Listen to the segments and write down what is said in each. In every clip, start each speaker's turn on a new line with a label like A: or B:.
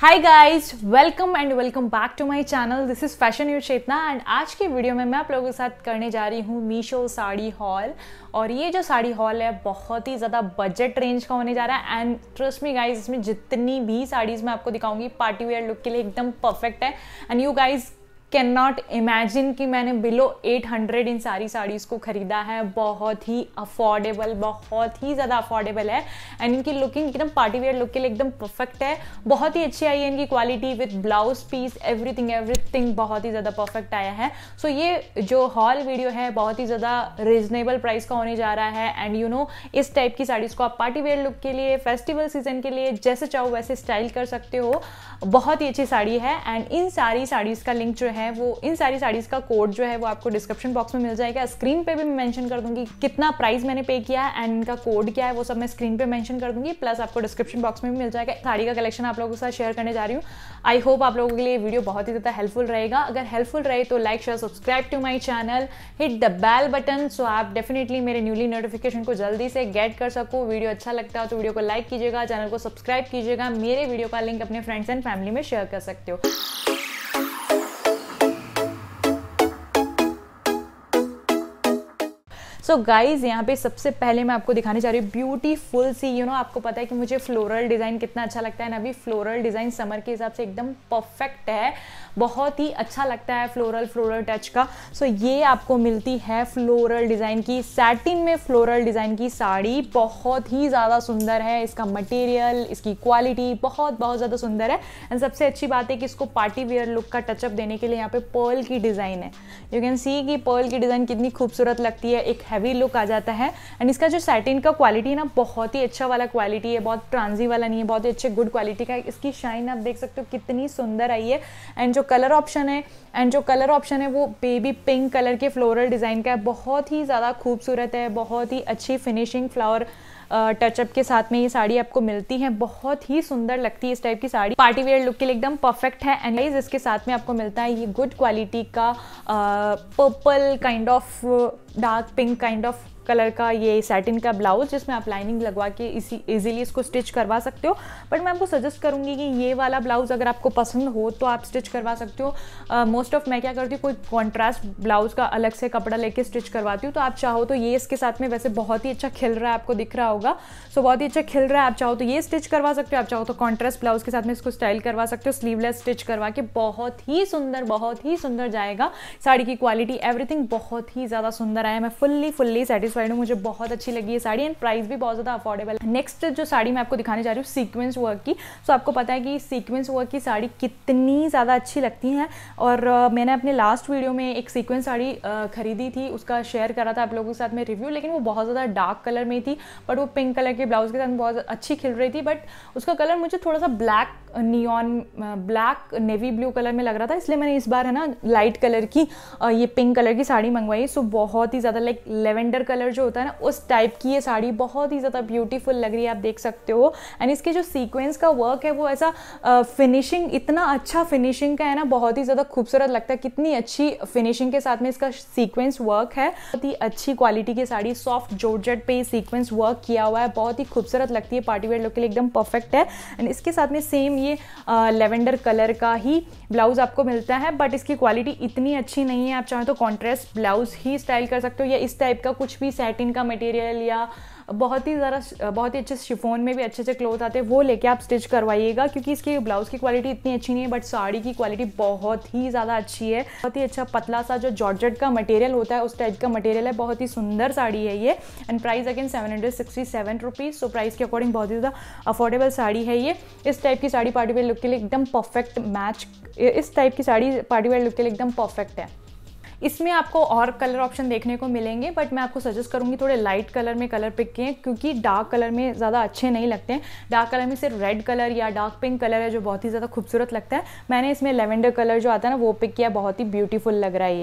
A: hi guys welcome and welcome back to my channel this is fashion you Chetna and आज की video में मैं आप लोगों के साथ करने जा रही हूँ मीशो साड़ी हॉल और ये जो साड़ी हॉल है बहुत ही ज़्यादा बजट रेंज का होने जा रहा है एंड ट्रस्ट मी गाइस इसमें जितनी भी साड़ीज़ मैं आपको दिखाऊंगी पार्टी वेयर लुक के लिए एकदम परफेक्ट है and you guys can not imagine कि मैंने बिलो 800 इन सारी साड़ीज़ को ख़रीदा है बहुत ही अफोर्डेबल बहुत ही ज़्यादा अफोर्डेबल है एंड इनकी लुकिंग एकदम पार्टी वेयर लुक के लिए एकदम परफेक्ट है बहुत ही अच्छी आई है इनकी quality with blouse piece everything everything बहुत ही ज़्यादा परफेक्ट आया है सो so, ये जो हॉल वीडियो है बहुत ही ज़्यादा रिजनेबल प्राइस का होने जा रहा है एंड यू नो इस टाइप की साड़ीज़ को आप पार्टी वेयर लुक के लिए फेस्टिवल सीजन के लिए जैसे चाहो वैसे स्टाइल कर सकते हो बहुत ही अच्छी साड़ी है एंड इन सारी साड़ीज़ का लिंक जो है है वो इन सारी साड़ीज़ का कोड जो है वो आपको डिस्क्रिप्शन बॉक्स में मिल जाएगा स्क्रीन पे भी मैं मैंशन कर दूंगी कितना प्राइस मैंने पे किया है एंड इनका कोड क्या है वो सब मैं स्क्रीन पे मेंशन कर दूंगी प्लस आपको डिस्क्रिप्शन बॉक्स में भी मिल जाएगा साड़ी का कलेक्शन आप लोगों के साथ शेयर करने जा रही हूँ आई होप आप लोगों के लिए वीडियो बहुत ही ज़्यादा हेल्पफुल रहेगा अगर हेल्पफुल रहे तो like share subscribe to my channel hit the bell button so आप डेफिनेटली मेरे न्यूली नोटिफिकेशन को जल्दी से गेट कर सको वीडियो अच्छा लगता हो तो वीडियो को लाइक कीजिएगा चैनल को सब्सक्राइब कीजिएगा मेरे वीडियो का लिंक अपने फ्रेंड्स एंड फैमिली में शेयर कर सकते हो सो गाइज यहाँ पे सबसे पहले मैं आपको दिखाने जा रही हूँ ब्यूटीफुल सी यू you नो know, आपको पता है कि मुझे फ्लोरल डिज़ाइन कितना अच्छा लगता है ना अभी फ्लोरल डिज़ाइन समर के हिसाब से एकदम परफेक्ट है बहुत ही अच्छा लगता है फ्लोरल फ्लोरल टच का सो so ये आपको मिलती है फ्लोरल डिज़ाइन की सैटिन में फ्लोरल डिज़ाइन की साड़ी बहुत ही ज़्यादा सुंदर है इसका मटेरियल इसकी क्वालिटी बहुत बहुत ज़्यादा सुंदर है एंड सबसे अच्छी बात है कि इसको पार्टी वेयर लुक का टचअप देने के लिए यहाँ पे पर्ल की डिज़ाइन है यू कैन सी कि पर्ल की डिज़ाइन कितनी खूबसूरत लगती है एक है हैवी लुक आ जाता है एंड इसका जो सैटिन का क्वालिटी है ना बहुत ही अच्छा वाला क्वालिटी है बहुत ट्रांजी वाला नहीं है बहुत ही अच्छे गुड क्वालिटी का इसकी शाइन आप देख सकते हो कितनी सुंदर आई है एंड जो कलर ऑप्शन है एंड जो कलर ऑप्शन है वो बेबी पिंक कलर के फ्लोरल डिज़ाइन का है बहुत ही ज़्यादा खूबसूरत है बहुत ही अच्छी फिनिशिंग फ्लावर टचअप के साथ में ये साड़ी आपको मिलती है बहुत ही सुंदर लगती है इस टाइप की साड़ी पार्टी वेयर लुक के लिए एकदम परफेक्ट है एंड इसके साथ में आपको मिलता है ये गुड क्वालिटी का purple kind of dark pink kind of colour का ये सैटिन का ब्लाउज जिसमें आप लाइनिंग लगवा के इसी ईजिली इसको स्टिच करवा सकते हो बट मैं आपको सजेस्ट करूँगी कि ये वाला ब्लाउज़ अगर आपको पसंद हो तो आप स्टिच करवा सकते हो मोस्ट ऑफ मैं क्या करती हूँ कोई कॉन्ट्रास्ट ब्लाउज़ का अलग से कपड़ा लेके स्टिच करवाती हूँ तो आप चाहो तो ये इसके साथ में वैसे बहुत ही अच्छा खिल रहा है आपको दिख रहा होगा सो बहुत ही अच्छा खिल रहा है आप चाहो तो ये स्टिच करवा सकते हो आप चाहो तो कॉन्ट्रास्ट ब्लाउज़ के साथ में इसको स्टाइल करवा सकते हो स्लीवलेस स्टिच करवा के बहुत ही सुंदर बहुत ही सुंदर जाएगा साड़ी की क्वालिटी एवरीथिंग बहुत ही ज़्यादा सुंदर आया मैं फुल्ली फुल्ली सेटिस्फाई वेडिंग मुझे बहुत अच्छी लगी है साड़ी एंड प्राइस भी बहुत ज़्यादा अफोर्डेबल है नेक्स्ट जो साड़ी मैं आपको दिखाने जा रही हूँ सीक्वेंस वर्क की सो so, आपको पता है कि सीक्वेंस वर्क की साड़ी कितनी ज़्यादा अच्छी लगती हैं और uh, मैंने अपने लास्ट वीडियो में एक सीक्वेंस साड़ी uh, खरीदी थी उसका शेयर करा था आप लोगों के साथ में रिव्यू लेकिन वो बहुत ज़्यादा डार्क कलर में थी बट वो पिंक कलर के ब्लाउज़ के साथ बहुत अच्छी खिल रही थी बट उसका कलर मुझे थोड़ा सा black neon black navy blue colour में लग रहा था इसलिए मैंने इस बार है ना लाइट कलर की uh, ये पिंक कलर की साड़ी मंगवाई सो बहुत ही ज़्यादा लाइक लेवेंडर कलर जो होता है ना उस टाइप की ये साड़ी बहुत ही ज़्यादा ब्यूटीफुल लग रही है आप देख सकते हो एंड इसके जो सीक्वेंस का वर्क है वो ऐसा फिनिशिंग uh, इतना अच्छा फिनिशिंग का है ना बहुत ही ज़्यादा खूबसूरत लगता है कितनी अच्छी फिनिशिंग के साथ में इसका सीक्वेंस वर्क है बहुत ही अच्छी क्वालिटी की साड़ी सॉफ्ट जोरजट पे सीक्वेंस वर्क किया हुआ है बहुत ही खूबसूरत लगती है पार्टीवेयर लुक के लिए एकदम परफेक्ट है एंड इसके साथ में सेम ये लेवेंडर कलर का ही ब्लाउज़ आपको मिलता है बट इसकी क्वालिटी इतनी अच्छी नहीं है आप चाहें तो कॉन्ट्रेस्ट ब्लाउज़ ही स्टाइल कर सकते हो या इस टाइप का कुछ भी सेटिन का मटेरियल या बहुत ही ज़रा बहुत ही अच्छे शिफोन में भी अच्छे अच्छे क्लोथ आते हैं वो लेके आप स्टिच करवाइएगा क्योंकि इसकी ब्लाउज़ की क्वालिटी इतनी अच्छी नहीं है बट साड़ी की क्वालिटी बहुत ही ज़्यादा अच्छी है बहुत ही अच्छा पतला सा जो जॉर्जेट का मटेरियल होता है उस टाइप का मटेरियल है बहुत ही सुंदर साड़ी है ये and price again seven hundred sixty seven rupees so price के अकॉर्डिंग बहुत ही ज़्यादा अफोर्डेबल साड़ी है ये इस टाइप की साड़ी पार्टीवेयर लुक के लिए एकदम परफेक्ट मैच इस टाइप की साड़ी पार्टीवेयर लुक के लिए एकदम परफेक्ट है इसमें आपको और कलर ऑप्शन देखने को मिलेंगे बट मैं आपको सजेस्ट करूँगी थोड़े लाइट कलर में कलर पिक किए क्योंकि डार्क कलर में ज़्यादा अच्छे नहीं लगते हैं डार्क कलर में सिर्फ रेड कलर या डार्क पिंक कलर है जो बहुत ही ज़्यादा खूबसूरत लगता है मैंने इसमें लेवेंडर कलर जो आता है ना वो पिक किया बहुत ही ब्यूटीफुल लग रहा है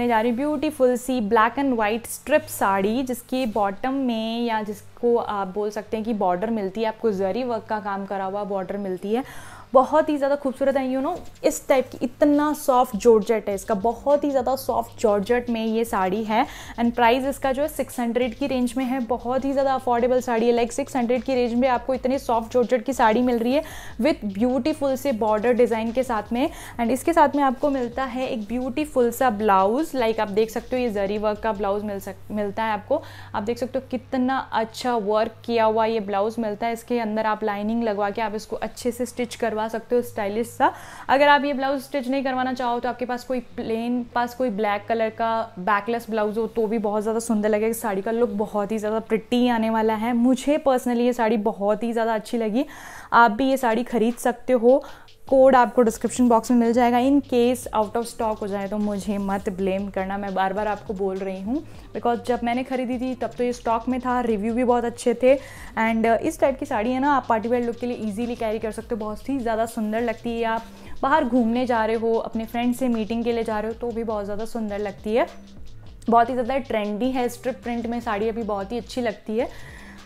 A: ये जा रही ब्यूटीफुल सी black and white strip sari जिसकी बॉटम में या जिस आपको आप बोल सकते हैं कि बॉर्डर मिलती है आपको जरी वर्क का काम करा हुआ बॉर्डर मिलती है बहुत ही ज़्यादा खूबसूरत है यू नो इस टाइप की इतना सॉफ्ट जॉर्जेट है इसका बहुत ही ज़्यादा सॉफ्ट जॉर्जेट में ये साड़ी है एंड प्राइस इसका जो है सिक्स हंड्रेड की रेंज में है बहुत ही ज़्यादा अफोर्डेबल साड़ी है लाइक सिक्स हंड्रेड की रेंज में आपको इतनी सॉफ्ट जॉर्जेट की साड़ी मिल रही है विथ ब्यूटीफुल से बॉर्डर डिज़ाइन के साथ में एंड इसके साथ में आपको मिलता है एक ब्यूटीफुल सा ब्लाउज़ लाइक आप देख सकते हो ये जरी वर्क का ब्लाउज़ मिल सक मिलता है आपको आप देख सकते हो कितना अच्छा अच्छा वर्क किया हुआ ये ब्लाउज मिलता है इसके अंदर आप लाइनिंग लगवा के आप इसको अच्छे से स्टिच करवा सकते हो स्टाइलिश सा अगर आप ये ब्लाउज स्टिच नहीं करवाना चाहो तो आपके पास कोई प्लेन पास कोई ब्लैक कलर का बैकलेस ब्लाउज हो तो भी बहुत ज़्यादा सुंदर लगेगा साड़ी का लुक बहुत ही ज़्यादा प्रिटी आने वाला है मुझे पर्सनली ये साड़ी बहुत ही ज़्यादा अच्छी लगी आप भी ये साड़ी खरीद सकते हो कोड आपको डिस्क्रिप्शन बॉक्स में मिल जाएगा in case out of stock हो जाए तो मुझे मत ब्लेम करना मैं बार बार आपको बोल रही हूँ बिकॉज जब मैंने खरीदी थी तब तो ये स्टॉक में था रिव्यू भी बहुत अच्छे थे एंड इस टाइप की साड़ी है ना आप पार्टी वेयर लुक के लिए ईजिली कैरी कर सकते हो बहुत ही ज़्यादा सुंदर लगती है आप बाहर घूमने जा रहे हो अपने फ्रेंड से मीटिंग के लिए जा रहे हो तो भी बहुत ज़्यादा सुंदर लगती है बहुत ही ज़्यादा ट्रेंडी है स्ट्रिप प्रिंट में साड़ी अभी बहुत ही अच्छी लगती है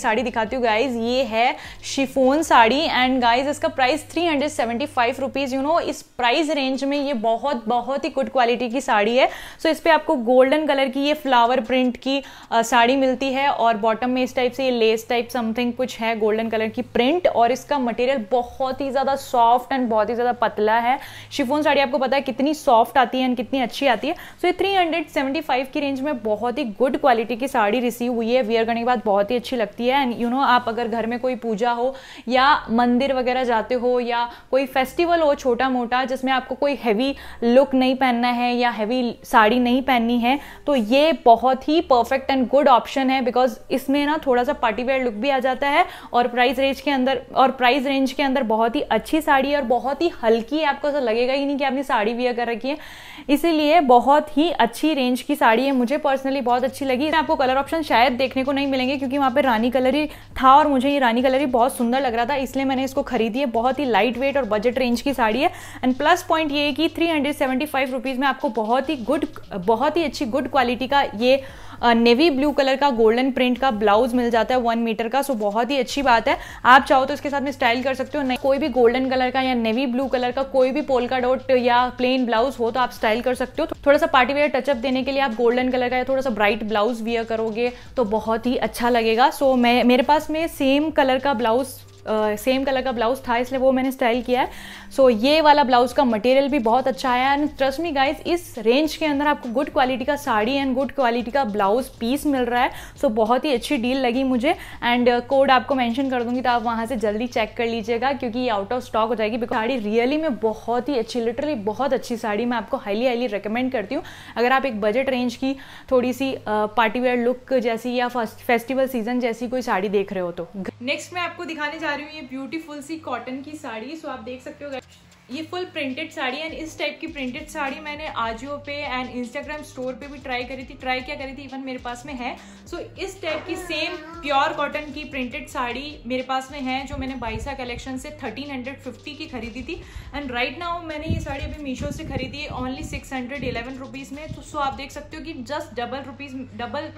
A: साड़ी दिखाती हूँ गाइज ये है शिफोन साड़ी एंड गाइज इसका price three hundred seventy five rupees you know इस प्राइस रेंज में ये बहुत बहुत ही गुड क्वालिटी की साड़ी है सो so, इस पर आपको गोल्डन कलर की ये फ्लावर प्रिंट की आ, साड़ी मिलती है और बॉटम में इस टाइप से ये लेस टाइप समथिंग कुछ है गोल्डन कलर की प्रिंट और इसका मटेरियल बहुत ही ज़्यादा सॉफ्ट एंड बहुत ही ज़्यादा पतला है शिफोन साड़ी आपको पता है कितनी सॉफ्ट आती है एंड कितनी अच्छी आती है सो so, ये थ्री की रेंज में बहुत ही गुड क्वालिटी की साड़ी रिसीव हुई है वियर करने के बाद बहुत ही अच्छी लगती है है एंड यू नो आप अगर घर में कोई पूजा हो या मंदिर वगैरह जाते हो या कोई फेस्टिवल हो छोटा मोटा जिसमें आपको कोई हैवी लुक नहीं पहनना है या हैवी साड़ी नहीं पहननी है तो ये बहुत ही परफेक्ट एंड गुड ऑप्शन है बिकॉज इसमें ना थोड़ा सा पार्टी वेयर लुक भी आ जाता है और प्राइस रेंज के अंदर और प्राइस रेंज के अंदर बहुत ही अच्छी साड़ी और बहुत ही हल्की आपको ऐसा लगेगा ही नहीं कि आपने साड़ी वियर कर रखी है इसीलिए बहुत ही अच्छी रेंज की साड़ी है मुझे पर्सनली बहुत अच्छी लगी आपको कलर ऑप्शन शायद देखने को नहीं मिलेंगे क्योंकि वहां पर रानी कलरी था और मुझे ये रानी कलर ही बहुत सुंदर लग रहा था इसलिए मैंने इसको खरीदी है बहुत ही लाइट वेट और बजट रेंज की साड़ी है एंड प्लस पॉइंट ये है कि three hundred seventy five rupees में आपको बहुत ही गुड बहुत ही अच्छी गुड क्वालिटी का ये नेवी ब्लू कलर का गोल्डन प्रिंट का ब्लाउज मिल जाता है वन मीटर का सो बहुत ही अच्छी बात है आप चाहो तो इसके साथ में स्टाइल कर सकते हो नहीं कोई भी गोल्डन कलर का या नेवी ब्लू कलर का कोई भी पोल का डॉट या प्लेन ब्लाउज हो तो आप स्टाइल कर सकते हो तो थोड़ा सा पार्टी वेयर टचअप देने के लिए आप गोल्डन कलर का या थोड़ा सा ब्राइट ब्लाउज वियर करोगे तो बहुत ही अच्छा लगेगा सो मैं मेरे पास में सेम कलर का ब्लाउज सेम कलर का ब्लाउज था इसलिए वो मैंने स्टाइल किया है सो so, ये वाला ब्लाउज का मटेरियल भी बहुत अच्छा है एंड ट्रस्ट मी गाइज इस रेंज के अंदर आपको गुड क्वालिटी का साड़ी एंड गुड क्वालिटी का ब्लाउज पीस मिल रहा है सो so, बहुत ही अच्छी डील लगी मुझे एंड कोड uh, आपको मैंशन कर दूंगी तो आप वहाँ से जल्दी चेक कर लीजिएगा क्योंकि ये आउट ऑफ स्टॉक हो जाएगी बिकॉज साड़ी रियली में बहुत ही अच्छी लिटरली बहुत अच्छी साड़ी मैं आपको हाईली हाईली रिकमेंड करती हूँ अगर आप एक बजट रेंज की थोड़ी सी पार्टीवेयर लुक जैसी या फेस्टिवल सीजन जैसी कोई साड़ी देख रहे हो तो नेक्स्ट मैं आपको दिखाने जा आ रही हूँ ये ब्यूटीफुल सी कॉटन की साड़ी सो आप देख सकते हो ये फुल प्रिंटेड साड़ी एंड इस टाइप की प्रिंटेड साड़ी मैंने आजियो पे एंड इंस्टाग्राम स्टोर पे भी ट्राई करी थी ट्राई क्या करी थी इवन मेरे पास में है सो so, इस टाइप की सेम प्योर कॉटन की प्रिंटेड साड़ी मेरे पास में है जो मैंने बाईसा कलेक्शन से 1350 की खरीदी थी एंड राइट नाउ मैंने ये साड़ी अभी मीशो से खरीदी है ओनली सिक्स हंड्रेड में तो सो आप देख सकते हो कि just double rupees double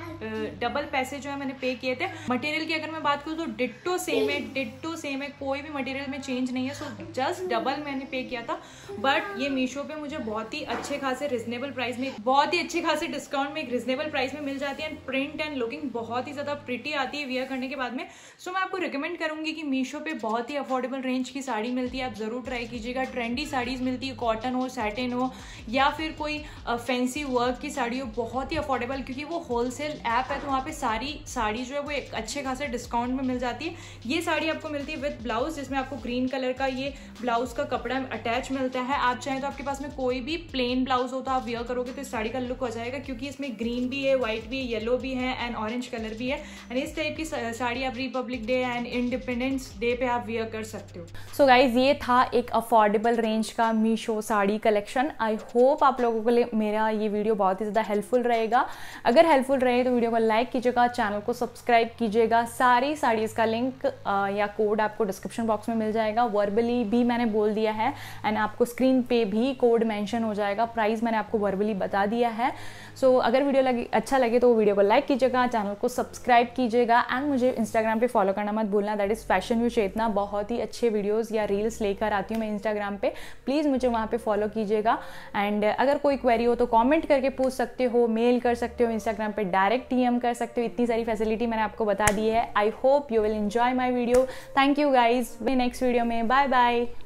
A: double पैसे जो है मैंने पे किए थे मटेरियल की अगर मैं बात करूँ तो डिट्टो सेम है डिट्टो सेम है कोई भी मटेरियल में चेंज नहीं है सो जस्ट डबल मैंने पे किया था बट ये मीशो पे मुझे बहुत ही अच्छे खासे रिजनेबल प्राइस में बहुत ही अच्छे खासे डिस्काउंट में एक रिजनेबल प्राइस में मिल जाती है एंड प्रिंट एंड लुकिंग बहुत ही ज़्यादा प्रिटी आती है वियर करने के बाद में सो so, मैं आपको रिकमेंड करूंगी कि मीशो पे बहुत ही अफोर्डेबल रेंज की साड़ी मिलती है आप ज़रूर ट्राई कीजिएगा ट्रेंडी साड़ीज़ मिलती है कॉटन हो सैटिन हो या फिर कोई फैंसी वर्क की साड़ी हो बहुत ही अफोर्डेबल क्योंकि वो होलसेल ऐप है तो वहाँ पे सारी साड़ी जो है वो एक अच्छे खासे डिस्काउंट में मिल जाती है ये साड़ी आपको मिलती है विथ ब्लाउज जिसमें आपको ग्रीन कलर का ये ब्लाउज का कपड़ा अटैच मिलता है आप चाहें तो आपके पास में कोई भी प्लेन ब्लाउज हो तो आप वेयर करोगे तो साड़ी का लुक हो जाएगा क्योंकि इसमें ग्रीन भी है व्हाइट भी है येलो भी है एंड ऑरेंज कलर भी है एंड इस टाइप की साड़ी आप Republic Day and Independence Day पे आप वेयर कर सकते हो सो गाइज ये था एक अफोर्डेबल रेंज का Meesho sari collection I hope आप लोगों के लिए मेरा ये वीडियो बहुत ही ज़्यादा हेल्पफुल रहेगा अगर हेल्पफुल रहे तो वीडियो को लाइक कीजिएगा चैनल को सब्सक्राइब कीजिएगा सारी साड़ीज़ का लिंक या कोड आपको डिस्क्रिप्शन बॉक्स में मिल जाएगा वर्बली भी मैंने बोल दिया है एंड आपको स्क्रीन पे भी कोड मेंशन हो जाएगा प्राइस मैंने आपको वर्बली बता दिया है सो so, अगर वीडियो लगे अच्छा लगे तो वीडियो को लाइक कीजिएगा चैनल को सब्सक्राइब कीजिएगा एंड मुझे इंस्टाग्राम पे फॉलो करना मत भूलना that is fashion view Chetna बहुत ही अच्छे वीडियोस या रील्स लेकर आती हूँ मैं इंस्टाग्राम पे प्लीज़ मुझे वहाँ पे फॉलो कीजिएगा एंड अगर कोई क्वेरी हो तो कॉमेंट करके पूछ सकते हो मेल कर सकते हो इंस्टाग्राम पर डायरेक्ट टी कर सकते हो इतनी सारी फैसिलिटी मैंने आपको बता दी है I hope you will enjoy my video thank you guys वे नेक्स्ट वीडियो में बाय बाय